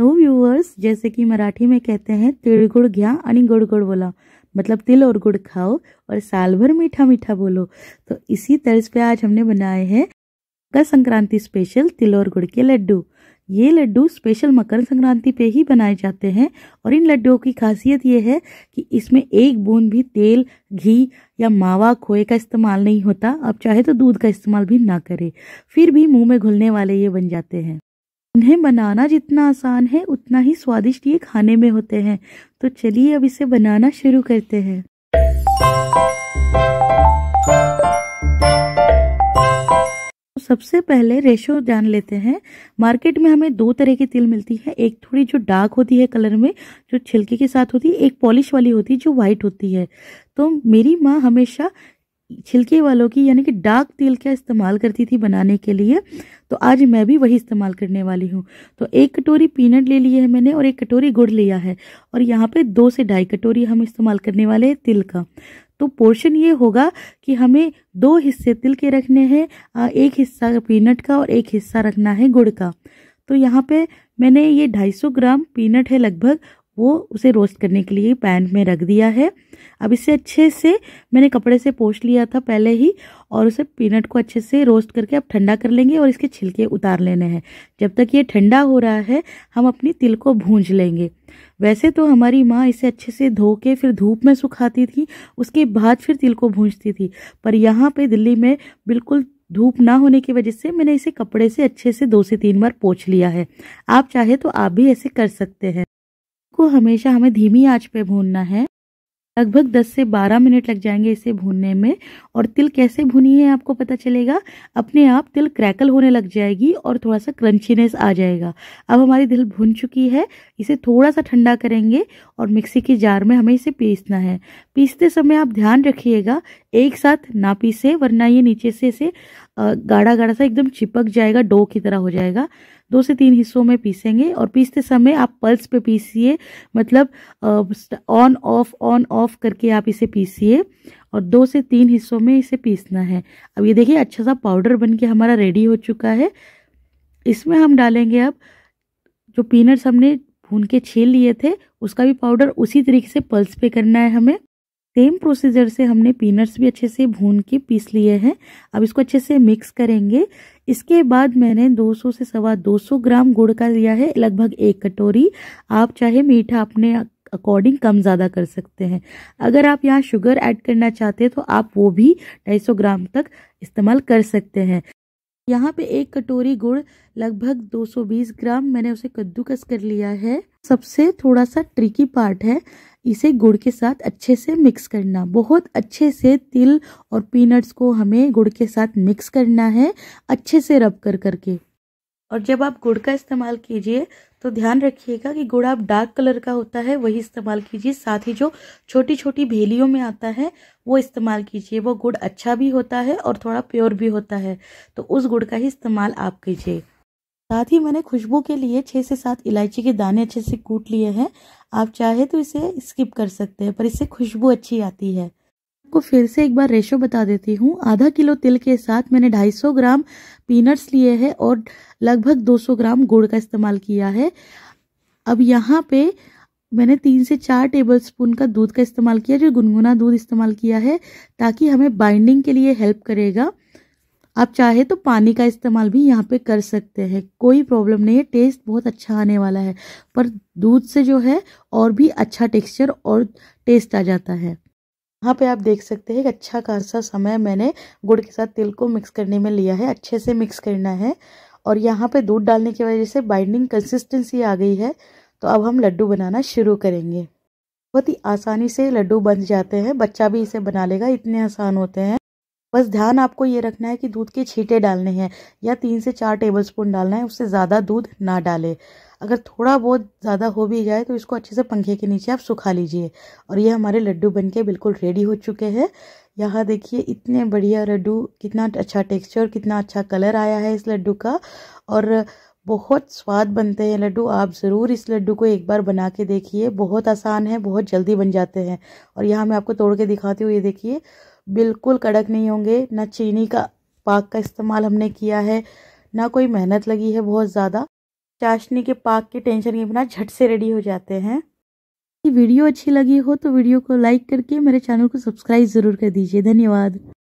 no viewers जैसे कि मराठी में कहते हैं तिळगुळ घ्या गुड़ गुड़ बोला मतलब तिल और गुड़ खाओ और साल भर मीठा मीठा बोलो तो इसी तर्ज पे आज हमने बनाए हैं मकर संक्रांति स्पेशल तिल और गुड़ के लड्डू ये लड्डू स्पेशल मकर संक्रांति पे ही बनाए जाते हैं और इन लड्डुओं की खासियत ये है कि इसमें एक बूंद भी तेल घी या मावा खोए का इस्तेमाल नहीं होता आप चाहे तो दूध का इस्तेमाल भी ना करें फिर भी मुंह में घुलने वाले ये बन जाते हैं इन्हें बनाना जितना आसान है उतना ही स्वादिष्ट ये खाने में होते हैं तो चलिए अब इसे बनाना शुरू करते हैं तो सबसे पहले रेशो जान लेते हैं मार्केट में हमें दो तरह की तिल मिलती है एक थोड़ी जो डार्क होती है कलर में जो छिलके के साथ होती है एक पॉलिश वाली होती है जो व्हाइट होती है तो मेरी माँ हमेशा छिलके वालों की यानी कि डार्क तिल का इस्तेमाल करती थी बनाने के लिए तो आज मैं भी वही इस्तेमाल करने वाली हूँ तो एक कटोरी पीनट ले लिए है मैंने और एक कटोरी गुड़ लिया है और यहाँ पे दो से ढाई कटोरी हम इस्तेमाल करने वाले हैं तिल का तो पोर्शन ये होगा कि हमें दो हिस्से तिल के रखने हैं एक हिस्सा पीनट का और एक हिस्सा रखना है गुड़ का तो यहाँ पे मैंने ये ढाई ग्राम पीनट है लगभग वो उसे रोस्ट करने के लिए पैन में रख दिया है अब इसे अच्छे से मैंने कपड़े से पोछ लिया था पहले ही और उसे पीनट को अच्छे से रोस्ट करके अब ठंडा कर लेंगे और इसके छिलके उतार लेने हैं जब तक ये ठंडा हो रहा है हम अपनी तिल को भूंज लेंगे वैसे तो हमारी माँ इसे अच्छे से धो के फिर धूप में सुखाती थी उसके बाद फिर तिल को भूंजती थी पर यहाँ पर दिल्ली में बिल्कुल धूप ना होने की वजह से मैंने इसे कपड़े से अच्छे से दो से तीन बार पोछ लिया है आप चाहे तो आप भी ऐसे कर सकते हैं को हमेशा हमें धीमी आंच पे भूनना है लगभग 10 से 12 मिनट लग जाएंगे इसे भूनने में और तिल कैसे भुनी है आपको पता चलेगा अपने आप तिल क्रैकल होने लग जाएगी और थोड़ा सा क्रंचीनेस आ जाएगा अब हमारी तिल भुन चुकी है इसे थोड़ा सा ठंडा करेंगे और मिक्सी के जार में हमें इसे पीसना है पीसते समय आप ध्यान रखिएगा एक साथ ना पीसे वरना ये नीचे से इसे गाढ़ा गाढ़ा सा एकदम चिपक जाएगा डो की तरह हो जाएगा दो से तीन हिस्सों में पीसेंगे और पीसते समय आप पल्स पे पीसिए मतलब ऑन ऑफ ऑन ऑफ करके आप इसे पीसिए और दो से तीन हिस्सों में इसे पीसना है अब ये देखिए अच्छा सा पाउडर बन के हमारा रेडी हो चुका है इसमें हम डालेंगे अब जो पीनट्स हमने भून के छील लिए थे उसका भी पाउडर उसी तरीके से पल्स पे करना है हमें सेम प्रोसीजर से हमने पीनट्स भी अच्छे से भून के पीस लिए हैं अब इसको अच्छे से मिक्स करेंगे इसके बाद मैंने 200 से सवा 200 ग्राम गुड़ का लिया है लगभग एक कटोरी आप चाहे मीठा अपने अकॉर्डिंग कम ज़्यादा कर सकते हैं अगर आप यहाँ शुगर ऐड करना चाहते हैं तो आप वो भी 250 ग्राम तक इस्तेमाल कर सकते हैं यहाँ पे एक कटोरी गुड़ लगभग 220 ग्राम मैंने उसे कद्दूकस कर लिया है सबसे थोड़ा सा ट्रिकी पार्ट है इसे गुड़ के साथ अच्छे से मिक्स करना बहुत अच्छे से तिल और पीनट्स को हमें गुड़ के साथ मिक्स करना है अच्छे से रब कर करके और जब आप गुड़ का इस्तेमाल कीजिए तो ध्यान रखिएगा कि गुड़ आप डार्क कलर का होता है वही इस्तेमाल कीजिए साथ ही जो छोटी छोटी भेलियों में आता है वो इस्तेमाल कीजिए वो गुड़ अच्छा भी होता है और थोड़ा प्योर भी होता है तो उस गुड़ का ही इस्तेमाल आप कीजिए साथ ही मैंने खुशबू के लिए छः से सात इलायची के दाने अच्छे से कूट लिए हैं आप चाहे तो इसे स्किप कर सकते हैं पर इससे खुशबू अच्छी आती है आपको फिर से एक बार रेशो बता देती हूँ आधा किलो तिल के साथ मैंने 250 ग्राम पीनट्स लिए हैं और लगभग 200 ग्राम गुड़ का इस्तेमाल किया है अब यहाँ पे मैंने तीन से चार टेबल स्पून का दूध का इस्तेमाल किया जो गुनगुना दूध इस्तेमाल किया है ताकि हमें बाइंडिंग के लिए हेल्प करेगा आप चाहे तो पानी का इस्तेमाल भी यहाँ पे कर सकते हैं कोई प्रॉब्लम नहीं है टेस्ट बहुत अच्छा आने वाला है पर दूध से जो है और भी अच्छा टेक्सचर और टेस्ट आ जाता है यहाँ पे आप देख सकते हैं एक अच्छा खासा समय मैंने गुड़ के साथ तिल को मिक्स करने में लिया है अच्छे से मिक्स करना है और यहाँ पर दूध डालने की वजह से बाइंडिंग कंसिस्टेंसी आ गई है तो अब हम लड्डू बनाना शुरू करेंगे बहुत ही आसानी से लड्डू बन जाते हैं बच्चा भी इसे बना लेगा इतने आसान होते हैं बस ध्यान आपको ये रखना है कि दूध के छींटे डालने हैं या तीन से चार टेबलस्पून डालना है उससे ज़्यादा दूध ना डालें अगर थोड़ा बहुत ज़्यादा हो भी जाए तो इसको अच्छे से पंखे के नीचे आप सुखा लीजिए और ये हमारे लड्डू बन के बिल्कुल रेडी हो चुके हैं यहाँ देखिए इतने बढ़िया लड्डू कितना अच्छा टेक्स्चर कितना अच्छा कलर आया है इस लड्डू का और बहुत स्वाद बनते हैं लड्डू आप ज़रूर इस लड्डू को एक बार बना के देखिए बहुत आसान है बहुत जल्दी बन जाते हैं और यहाँ मैं आपको तोड़ के दिखाती हूँ ये देखिए बिल्कुल कड़क नहीं होंगे ना चीनी का पाक का इस्तेमाल हमने किया है ना कोई मेहनत लगी है बहुत ज़्यादा चाशनी के पाक की टेंशन के बिना झट से रेडी हो जाते हैं वीडियो अच्छी लगी हो तो वीडियो को लाइक करके मेरे चैनल को सब्सक्राइब ज़रूर कर दीजिए धन्यवाद